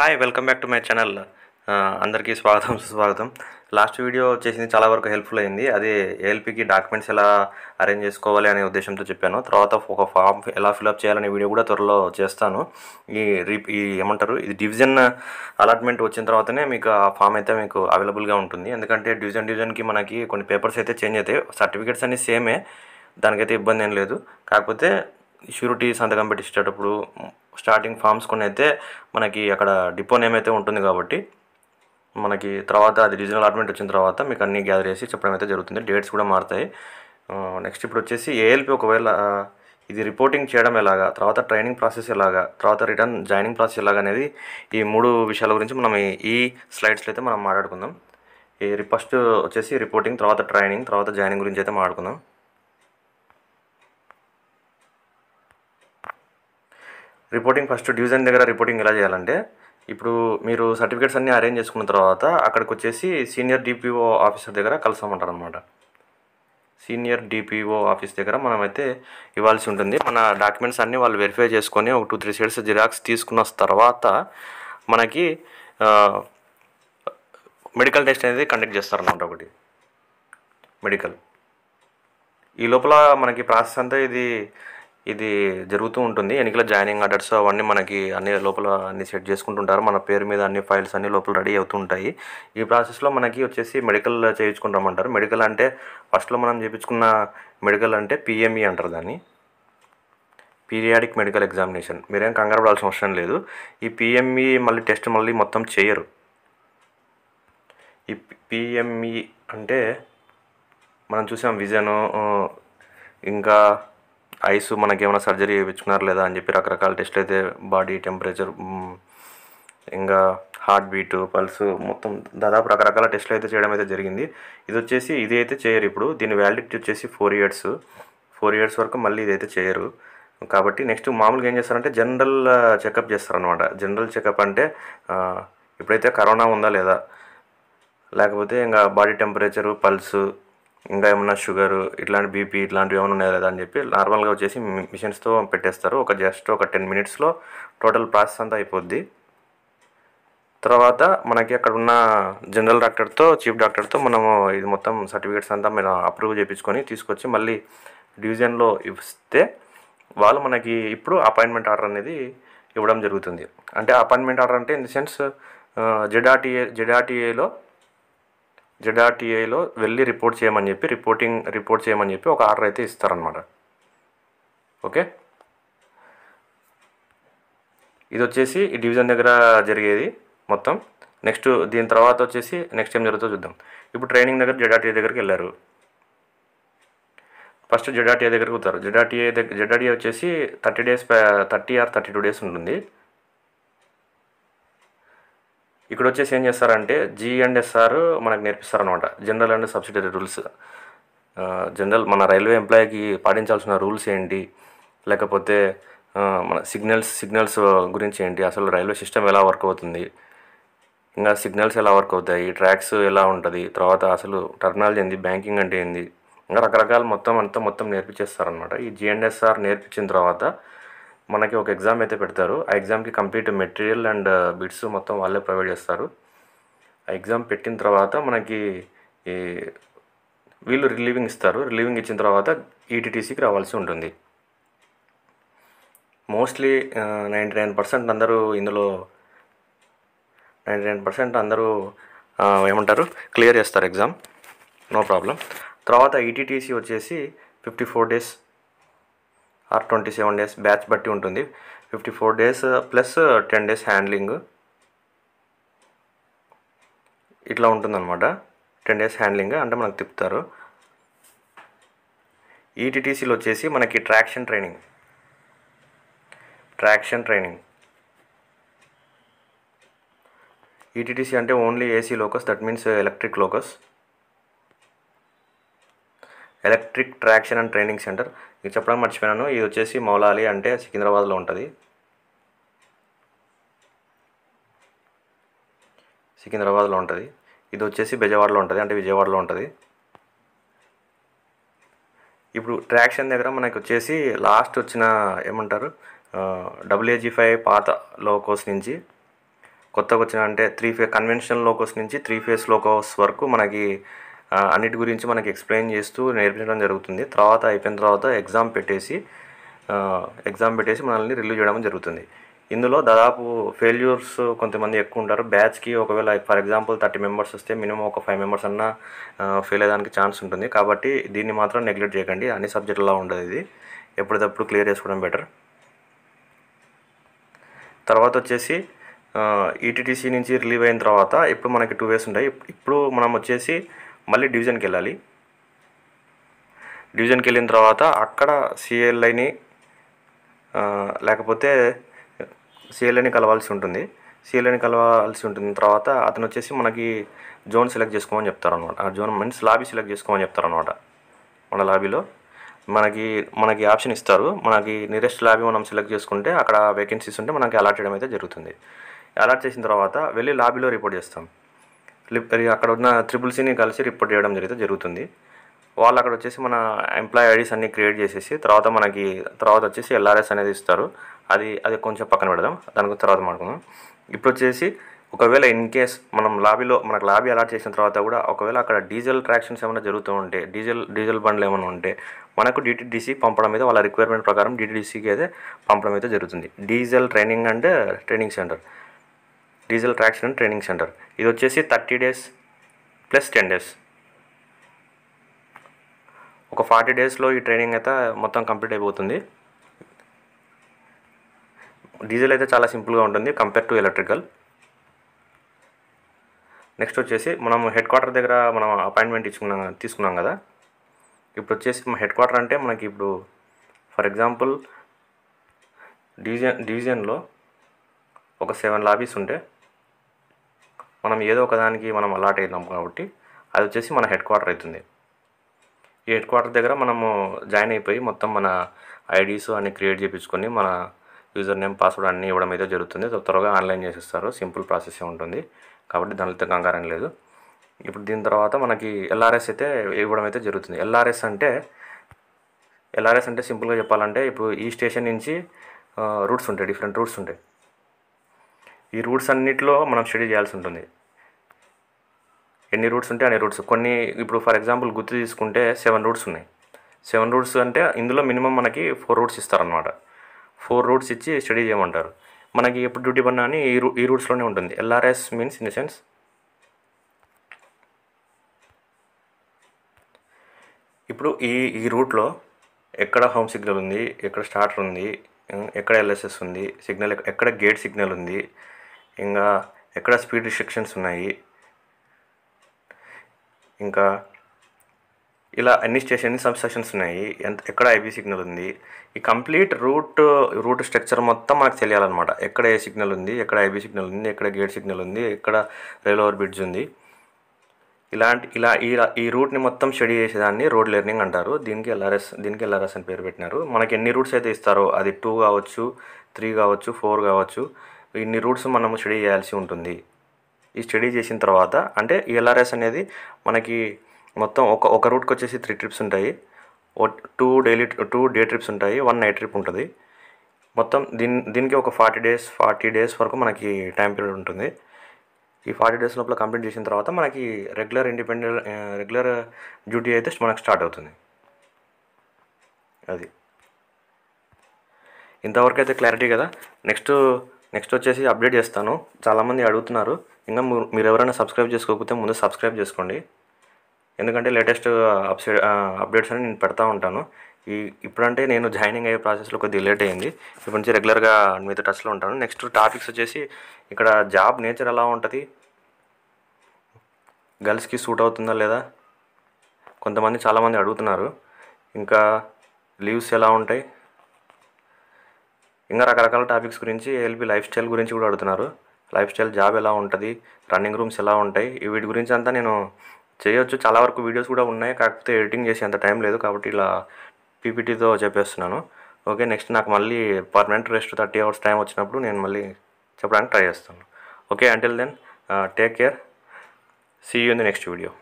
hi welcome back to my channel అందరికీ స్వాగతం సుస్వాగతం లాస్ట్ వీడియో చేసింది చాలా వరకు హెల్ప్ఫుల్ అయింది అది ఏఎల్పికి డాక్యుమెంట్స్ ఎలా అరేంజ్ చేసుకోవాలి అనే ఉద్దేశంతో చెప్పాను తర్వాత ఒక ఫామ్ ఎలా ఫిల్అప్ చేయాలనే వీడియో కూడా త్వరలో చేస్తాను ఈ రీ ఈ ఏమంటారు ఇది డివిజన్ అలాట్మెంట్ వచ్చిన తర్వాతనే మీకు ఆ ఫామ్ అయితే మీకు అవైలబుల్గా ఉంటుంది ఎందుకంటే డివిజన్ డివిజన్కి మనకి కొన్ని పేపర్స్ అయితే చేంజ్ అవుతాయి సర్టిఫికేట్స్ అన్నీ సేమే దానికైతే ఇబ్బంది ఏం లేదు కాకపోతే ష్యూరిటీ సంతకం పెట్టించేటప్పుడు స్టార్టింగ్ ఫామ్స్ కొన్ని అయితే మనకి అక్కడ డిపో నేమ్ అయితే ఉంటుంది కాబట్టి మనకి తర్వాత అది రీజనల్ అలాట్మెంట్ వచ్చిన తర్వాత మీకు అన్నీ గ్యాదర్ చేసి చెప్పడం అయితే జరుగుతుంది డేట్స్ కూడా మారుతాయి నెక్స్ట్ ఇప్పుడు వచ్చేసి ఏఎల్పి ఒకవేళ ఇది రిపోర్టింగ్ చేయడం ఎలాగా తర్వాత ట్రైనింగ్ ప్రాసెస్ ఎలాగా తర్వాత రిటర్న్ జాయినింగ్ ప్రాసెస్ ఎలాగా అనేది ఈ మూడు విషయాల గురించి మనం ఈ స్లైడ్స్లో అయితే మనం మాట్లాడుకుందాం ఈ ఫస్ట్ వచ్చేసి రిపోర్టింగ్ తర్వాత ట్రైనింగ్ తర్వాత జాయినింగ్ గురించి అయితే మాట్లాడుకుందాం రిపోర్టింగ్ ఫస్ట్ డివిజన్ దగ్గర రిపోర్టింగ్ ఎలా చేయాలంటే ఇప్పుడు మీరు సర్టిఫికేట్స్ అన్నీ అరేంజ్ చేసుకున్న తర్వాత అక్కడికి వచ్చేసి సీనియర్ డిపిఓ ఆఫీసర్ దగ్గర కలుసామంటారు అనమాట సీనియర్ డిపిఓ ఆఫీస్ దగ్గర మనమైతే ఇవ్వాల్సి ఉంటుంది మన డాక్యుమెంట్స్ అన్నీ వాళ్ళు వెరిఫై చేసుకొని ఒక టూ త్రీ సైడ్స్ జిరాక్స్ తీసుకున్న తర్వాత మనకి మెడికల్ టెస్ట్ అనేది కండక్ట్ చేస్తారనమాట ఒకటి మెడికల్ ఈ లోపల మనకి ప్రాసెస్ అంతా ఇది ఇది జరుగుతూ ఉంటుంది ఎన్నికల జాయినింగ్ ఆర్డర్స్ అవన్నీ మనకి అన్ని లోపల అన్ని సెట్ చేసుకుంటుంటారు మన పేరు మీద అన్ని ఫైల్స్ అన్ని లోపల రెడీ అవుతుంటాయి ఈ ప్రాసెస్లో మనకి వచ్చేసి మెడికల్ చేయించుకుంటామంటారు మెడికల్ అంటే ఫస్ట్లో మనం చేయించుకున్న మెడికల్ అంటే పిఎంఈ అంటారు దాన్ని పీరియాడిక్ మెడికల్ ఎగ్జామినేషన్ మీరేం కంగారు పడాల్సిన అవసరం లేదు ఈ పిఎంఈ మళ్ళీ టెస్ట్ మళ్ళీ మొత్తం చేయరు ఈ పిఎంఈ అంటే మనం చూసాం విజన్ ఇంకా ఐస్ ఏమైనా సర్జరీ చేయించుకున్నారు లేదా అని చెప్పి రకరకాల టెస్ట్లు అయితే బాడీ టెంపరేచర్ ఇంకా హార్ట్ బీట్ పల్స్ మొత్తం దాదాపు రకరకాల టెస్ట్లు అయితే చేయడం అయితే జరిగింది ఇది వచ్చేసి ఇది అయితే చేయరు ఇప్పుడు దీని వ్యాలిడిటీ వచ్చేసి ఫోర్ ఇయర్స్ ఫోర్ ఇయర్స్ వరకు మళ్ళీ ఇదైతే చేయరు కాబట్టి నెక్స్ట్ మామూలుగా ఏం చేస్తారంటే జనరల్ చెకప్ చేస్తారనమాట జనరల్ చెకప్ అంటే ఇప్పుడైతే కరోనా ఉందా లేదా లేకపోతే ఇంకా బాడీ టెంపరేచరు పల్స్ ఇంకా ఏమన్నా షుగర్ ఇట్లాంటి బీపీ ఇట్లాంటివి ఏమైనా ఉన్నాయి కదా అని చెప్పి నార్మల్గా వచ్చేసి మిషన్స్తో పెట్టేస్తారు ఒక జస్ట్ ఒక టెన్ మినిట్స్లో టోటల్ ప్రాసెస్ అంతా అయిపోద్ది తర్వాత మనకి అక్కడ ఉన్న జనరల్ డాక్టర్తో చీఫ్ డాక్టర్తో మనము ఇది మొత్తం సర్టిఫికేట్స్ అంతా మేము అప్రూవ్ చేయించుకొని తీసుకొచ్చి మళ్ళీ డివిజన్లో ఇస్తే వాళ్ళు మనకి ఇప్పుడు అపాయింట్మెంట్ ఆర్డర్ అనేది ఇవ్వడం జరుగుతుంది అంటే అపాయింట్మెంట్ ఆర్డర్ అంటే ఇన్ ది సెన్స్ జెడ్ఆర్టీఏ జెడ్ఆర్టీఏలో జెడ్ఆర్టీఐలో వెళ్ళి రిపోర్ట్ చేయమని చెప్పి రిపోర్టింగ్ రిపోర్ట్ చేయమని చెప్పి ఒక ఆర్డర్ అయితే ఇస్తారనమాట ఓకే ఇది వచ్చేసి ఈ డివిజన్ దగ్గర జరిగేది మొత్తం నెక్స్ట్ దీని తర్వాత వచ్చేసి నెక్స్ట్ ఏం జరుగుతుందో చూద్దాం ఇప్పుడు ట్రైనింగ్ దగ్గర జెడాటిఏ దగ్గరికి వెళ్ళారు ఫస్ట్ జెడాటిఏ దగ్గరికి పోతారు జెడాటిఏ దగ్గర జెడాటిఏ వచ్చేసి thirty days thirty or thirty two days ఉంటుంది ఇక్కడ వచ్చేసి ఏం చేస్తారంటే జీ అండ్ ఎస్ఆర్ మనకు general and subsidiary rules general మన రైల్వే ఎంప్లాయీకి పాటించాల్సిన రూల్స్ ఏంటి లేకపోతే మన సిగ్నల్స్ సిగ్నల్స్ గురించి ఏంటి అసలు రైల్వే సిస్టమ్ ఎలా వర్క్ అవుతుంది ఇంకా సిగ్నల్స్ ఎలా వర్క్ అవుతాయి ట్రాక్స్ ఎలా ఉంటుంది తర్వాత అసలు టర్నాలజీ ఏంది బ్యాంకింగ్ అంటే ఏంది ఇంకా రకరకాల మొత్తం అంతా మొత్తం నేర్పించేస్తారనమాట ఈ జిఎన్ఎస్ఆర్ నేర్పించిన తర్వాత మనకి ఒక ఎగ్జామ్ అయితే పెడతారు ఆ ఎగ్జామ్కి కంప్లీట్ మెటీరియల్ అండ్ బిట్స్ మొత్తం వాళ్ళే ప్రొవైడ్ చేస్తారు ఆ ఎగ్జామ్ పెట్టిన తర్వాత మనకి ఈ వీళ్ళు రిలీవింగ్ ఇస్తారు రిలీవింగ్ ఇచ్చిన తర్వాత ఈటీటీసీకి e రావాల్సి ఉంటుంది మోస్ట్లీ నైంటీ నైన్ పర్సెంట్ అందరూ ఇందులో నైంటీ నైన్ పర్సెంట్ అందరూ uh, ఏమంటారు క్లియర్ చేస్తారు ఎగ్జామ్ నో ప్రాబ్లం తర్వాత ఈటీటీసీ e వచ్చేసి fifty four days or twenty seven days batch బట్టి ఉంటుంది fifty four days uh, plus uh, ten days handling ఇట్లా ఉంటుందన్నమాట టెన్ డేస్ హ్యాండ్లింగ్ అంటే మనకు తిప్పుతారు ఈటీటీసీలో e వచ్చేసి మనకి traction training traction training ETTC e అంటే only AC locos that means electric locos electric traction and training centre ఇది చెప్పడం మర్చిపోయాను ఇది వచ్చేసి మౌలాలి అంటే సికింద్రాబాద్లో ఉంటుంది సికింద్రాబాద్లో ఉంటుంది ఇది వచ్చేసి బెజవాడలో ఉంటుంది అంటే విజయవాడలో ఉంటుంది ఇప్పుడు ట్రాక్షన్ దగ్గర మనకి వచ్చేసి లాస్ట్ వచ్చిన ఏమంటారు డబ్ల్యూఏజీ ఫైవ్ పాత లోకోస్ నుంచి కొత్తగా వచ్చిన అంటే త్రీ ఫే కన్వెన్షనల్ లోకోస్ నుంచి త్రీ ఫేస్ లోకోస్ వరకు మనకి అన్నిటి గురించి మనకి ఎక్స్ప్లెయిన్ చేస్తూ నేర్పించడం జరుగుతుంది తర్వాత అయిపోయిన తర్వాత ఎగ్జామ్ పెట్టేసి ఎగ్జామ్ పెట్టేసి మనల్ని రిలీవ్ చేయడం జరుగుతుంది ఇందులో దాదాపు ఫెయిల్యూర్స్ కొంతమంది ఎక్కువ ఉంటారు బ్యాచ్కి ఒకవేళ ఫర్ ఎగ్జాంపుల్ థర్టీ మెంబర్స్ వస్తే మినిమం ఒక ఫైవ్ మెంబర్స్ అన్న ఫెయిల్ అయ్యడానికి ఛాన్స్ ఉంటుంది కాబట్టి దీన్ని మాత్రం నెగ్లెక్ట్ చేయకండి అన్ని సబ్జెక్టులా ఉండదు ఇది ఎప్పటికప్పుడు క్లియర్ చేసుకోవడం బెటర్ తర్వాత వచ్చేసి ఈటీటీసీ e నుంచి రిలీవ్ అయిన తర్వాత ఇప్పుడు మనకి టూ వేస్ ఉంటాయి ఇప్పుడు మనం వచ్చేసి మళ్ళీ డివిజన్కి వెళ్ళాలి డివిజన్కి వెళ్ళిన తర్వాత అక్కడ సిఎల్ఐని లేకపోతే సిఎల్ఐని కలవాల్సి ఉంటుంది సిఎల్ఐని కలవాల్సి ఉంటుంది తర్వాత అతను వచ్చేసి మనకి జోన్ సెలెక్ట్ చేసుకోమని చెప్తారనమాట ఆ జోన్ మీన్స్ లాబీ సెలెక్ట్ చేసుకోమని చెప్తారనమాట మన లాబీలో మనకి మనకి ఆప్షన్ ఇస్తారు మనకి నియరెస్ట్ లాబీ మనం సెలెక్ట్ చేసుకుంటే అక్కడ వేకెన్సీస్ ఉంటే మనకి అలాట్ చేయడం అయితే జరుగుతుంది అలాట్ చేసిన తర్వాత వెళ్ళి లాబీలో రిపోర్ట్ చేస్తాం అక్కడ ఉన్న త్రిబుల్ సిని కలిసి రిపోర్ట్ చేయడం జరిగితే జరుగుతుంది వాళ్ళు అక్కడ వచ్చేసి మన ఎంప్లాయీ ఐడీస్ అన్ని క్రియేట్ చేసేసి తర్వాత మనకి తర్వాత వచ్చేసి ఎల్ఆర్ఎస్ అనేది ఇస్తారు అది అది కొంచెం పక్కన పెడదాం దాని తర్వాత మాట్లాడుకుందాం ఇప్పుడు వచ్చేసి ఒకవేళ ఇన్ కేస్ మనం లాబీలో మనకు లాబీ అలాట్ చేసిన తర్వాత కూడా ఒకవేళ అక్కడ డీజిల్ ట్రాక్షన్స్ ఏమైనా జరుగుతూ ఉంటే డీజిల్ డీజిల్ బండ్లు ఏమైనా ఉంటే మనకు డీటీడీసీ పంపడం అయితే వాళ్ళ రిక్వైర్మెంట్ ప్రకారం డీటీడీసీకి అయితే పంపడం అయితే జరుగుతుంది డీజిల్ ట్రైనింగ్ అంటే training centre diesel traction and training centre ఇది వచ్చేసి thirty days plus ten days ఒక ఫార్టీ డేస్లో ఈ ట్రైనింగ్ అయితే మొత్తం కంప్లీట్ అయిపోతుంది డీజిల్ అయితే చాలా సింపుల్గా ఉంటుంది కంపేర్ టు ఎలక్ట్రికల్ నెక్స్ట్ వచ్చేసి మనం హెడ్ క్వార్టర్ దగ్గర మనం అపాయింట్మెంట్ ఇచ్చుకున్నాం తీసుకున్నాం కదా ఇప్పుడు వచ్చేసి హెడ్ క్వార్టర్ అంటే మనకి ఇప్పుడు ఫర్ ఎగ్జాంపుల్ డివిజన్ డివిజన్లో ఒక సెవెన్ లాబీస్ ఉంటే మనం ఏదో ఒకదానికి మనం అలాట్ అయినాం కాబట్టి అది వచ్చేసి మన హెడ్ క్వార్టర్ అవుతుంది ఈ హెడ్ క్వార్టర్ దగ్గర మనము జాయిన్ అయిపోయి మొత్తం మన ఐడీస్ అన్నీ క్రియేట్ చేయించుకొని మన యూజర్ నేమ్ పాస్వర్డ్ అన్నీ ఇవ్వడం అయితే జరుగుతుంది త్వరగా ఆన్లైన్ చేసేస్తారు సింపుల్ ప్రాసెస్ ఉంటుంది కాబట్టి దానితో కంగారం లేదు ఇప్పుడు దీని తర్వాత మనకి ఎల్ఆర్ఎస్ అయితే ఇవ్వడం అయితే జరుగుతుంది ఎల్ఆర్ఎస్ అంటే ఎల్ఆర్ఎస్ అంటే సింపుల్గా చెప్పాలంటే ఇప్పుడు ఈ స్టేషన్ నుంచి రూట్స్ ఉంటాయి డిఫరెంట్ రూట్స్ ఉంటాయి ఈ రూట్స్ అన్నింటిలో మనం స్టడీ చేయాల్సి ఉంటుంది ఎన్ని రూట్స్ ఉంటే అన్ని రూట్స్ కొన్ని ఇప్పుడు ఫర్ ఎగ్జాంపుల్ గుర్తు తీసుకుంటే సెవెన్ రూట్స్ ఉన్నాయి సెవెన్ రూట్స్ అంటే ఇందులో మినిమం మనకి ఫోర్ రూట్స్ ఇస్తారనమాట ఫోర్ రూట్స్ ఇచ్చి స్టడీ చేయమంటారు మనకి ఎప్పుడు డ్యూటీ పడినా అని ఈ రూ ఈ రూట్స్లోనే ఉంటుంది LRS means in the sense ఇప్పుడు ఈ ఈ రూట్లో ఎక్కడ హోమ్ సిగ్నల్ ఉంది ఎక్కడ స్టార్టర్ ఉంది ఎక్కడ ఎల్ఎస్ఎస్ ఉంది సిగ్నల్ ఎక్కడ గేట్ సిగ్నల్ ఉంది ఇంకా ఎక్కడ స్పీడ్ రిస్ట్రిక్షన్స్ ఉన్నాయి ఇంకా ఇలా అన్ని స్టేషన్ సబ్ స్టేషన్స్ ఉన్నాయి ఎంత ఎక్కడ ఐబీ సిగ్నల్ ఉంది ఈ కంప్లీట్ రూట్ రూట్ స్ట్రక్చర్ మొత్తం మనకు తెలియాలన్నమాట ఎక్కడ ఏ సిగ్నల్ ఉంది ఎక్కడ ఐబీ సిగ్నల్ ఉంది ఎక్కడ గేట్ సిగ్నల్ ఉంది ఎక్కడ రైల్ ఓవర్ బ్రిడ్జ్ ఉంది ఇలాంటి ఇలా ఈ ఈ రూట్ని మొత్తం స్టడీ చేసేదాన్ని రోడ్ లెర్నింగ్ అంటారు దీనికి ఎల్ఆర్ఎస్ దీనికి ఎల్ఆర్ఎస్ అని పేరు పెట్టినారు మనకి ఎన్ని రూట్స్ అయితే ఇస్తారో అది టూ కావచ్చు త్రీ కావచ్చు ఫోర్ కావచ్చు ఇన్ని రూట్స్ మనము స్టడీ చేయాల్సి ఉంటుంది ఈ స్టడీ చేసిన తర్వాత అంటే ఎల్ఆర్ఎస్ e అనేది మనకి మొత్తం ఒక ఒక రూట్కి వచ్చేసి త్రీ ట్రిప్స్ ఉంటాయి two daily two day trips ఉంటాయి వన్ నైట్ ట్రిప్ ఉంటుంది మొత్తం దీని దీనికి ఒక ఫార్టీ డేస్ ఫార్టీ డేస్ వరకు మనకి టైం పీరియడ్ ఉంటుంది ఈ ఫార్టీ డేస్ లోపల కంప్లీట్ చేసిన తర్వాత మనకి రెగ్యులర్ ఇండిపెండెంట్ రెగ్యులర్ డ్యూటీ అయితే మనకు స్టార్ట్ అవుతుంది అది ఇంతవరకు అయితే క్లారిటీ కదా నెక్స్ట్ నెక్స్ట్ వచ్చేసి అప్డేట్ చేస్తాను చాలామంది అడుగుతున్నారు ఇంకా మీరు ఎవరైనా సబ్స్క్రైబ్ చేసుకోకపోతే ముందు సబ్స్క్రైబ్ చేసుకోండి ఎందుకంటే లేటెస్ట్ అప్సైడ్ అప్డేట్స్ అని నేను పెడతా ఉంటాను ఈ ఇప్పుడంటే నేను జాయినింగ్ అయ్యే ప్రాసెస్లో కొద్దిగా లేట్ అయింది ఇప్పటి నుంచి రెగ్యులర్గా మీతో టచ్లో ఉంటాను నెక్స్ట్ టాపిక్స్ వచ్చేసి ఇక్కడ జాబ్ నేచర్ ఎలా ఉంటుంది గర్ల్స్కి సూట్ అవుతుందా లేదా కొంతమంది చాలామంది అడుగుతున్నారు ఇంకా లీవ్స్ ఎలా ఉంటాయి ఇంకా రకరకాల టాపిక్స్ గురించి ఎల్బి లైఫ్ స్టైల్ గురించి కూడా అడుగుతున్నారు లైఫ్ స్టైల్ జాబ్ ఎలా ఉంటుంది రన్నింగ్ రూమ్స్ ఎలా ఉంటాయి వీటి గురించి అంతా నేను చేయొచ్చు చాలా వరకు వీడియోస్ కూడా ఉన్నాయి కాకపోతే ఎడిటింగ్ చేసే అంత టైం లేదు కాబట్టి ఇలా పీపీటీతో చెప్పేస్తున్నాను ఓకే నెక్స్ట్ నాకు మళ్ళీ permanent rest thirty hours time వచ్చినప్పుడు నేను మళ్ళీ చెప్పడానికి ట్రై చేస్తాను okay until then take care see you in the next video